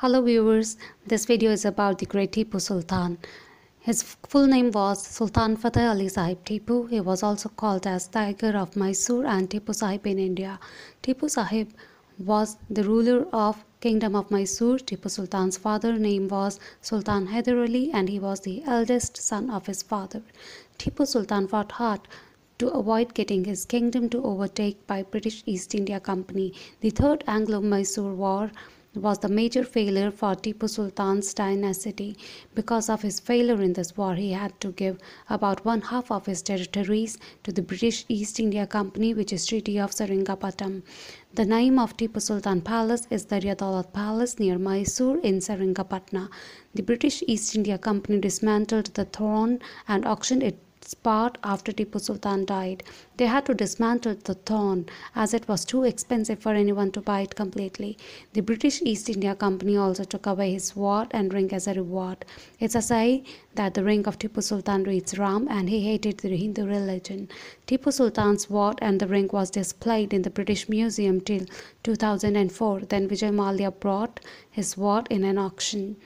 Hello viewers, this video is about the great Tipu Sultan. His full name was Sultan Fateh Ali Sahib Tipu. He was also called as Tiger of Mysore and Tipu Sahib in India. Tipu Sahib was the ruler of Kingdom of Mysore. Tipu Sultan's father name was Sultan Hyder Ali and he was the eldest son of his father. Tipu Sultan fought hard to avoid getting his kingdom to overtake by British East India Company. The Third Anglo-Mysore War was the major failure for Tipu Sultan's dynasty. Because of his failure in this war, he had to give about one half of his territories to the British East India Company, which is Treaty of Seringapatam. The name of Tipu Sultan Palace is the Riyadolad Palace near Mysore in Seringapatna. The British East India Company dismantled the throne and auctioned it part after Tipu Sultan died. They had to dismantle the thorn as it was too expensive for anyone to buy it completely. The British East India Company also took away his sword and ring as a reward. It's a say that the ring of Tipu Sultan reads Ram and he hated the Hindu religion. Tipu Sultan's sword and the ring was displayed in the British Museum till 2004. Then Vijay Malia brought his sword in an auction.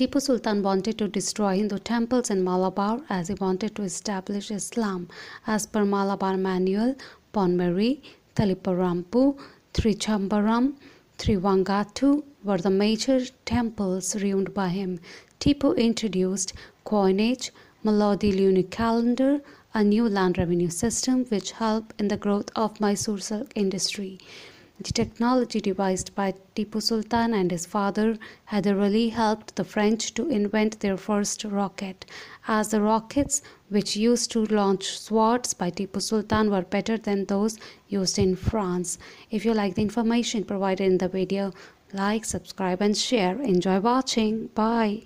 Tipu Sultan wanted to destroy Hindu temples in Malabar as he wanted to establish Islam. As per Malabar Manual, Ponmeri, Thalipparampu, Trichambaram, Trivangatu were the major temples ruined by him. Tipu introduced coinage, Malodi lunar calendar, a new land revenue system which helped in the growth of Mysore silk industry. The technology devised by Tipu Sultan and his father had really helped the French to invent their first rocket, as the rockets which used to launch swords by Tipu Sultan were better than those used in France. If you like the information provided in the video, like, subscribe, and share. Enjoy watching. Bye.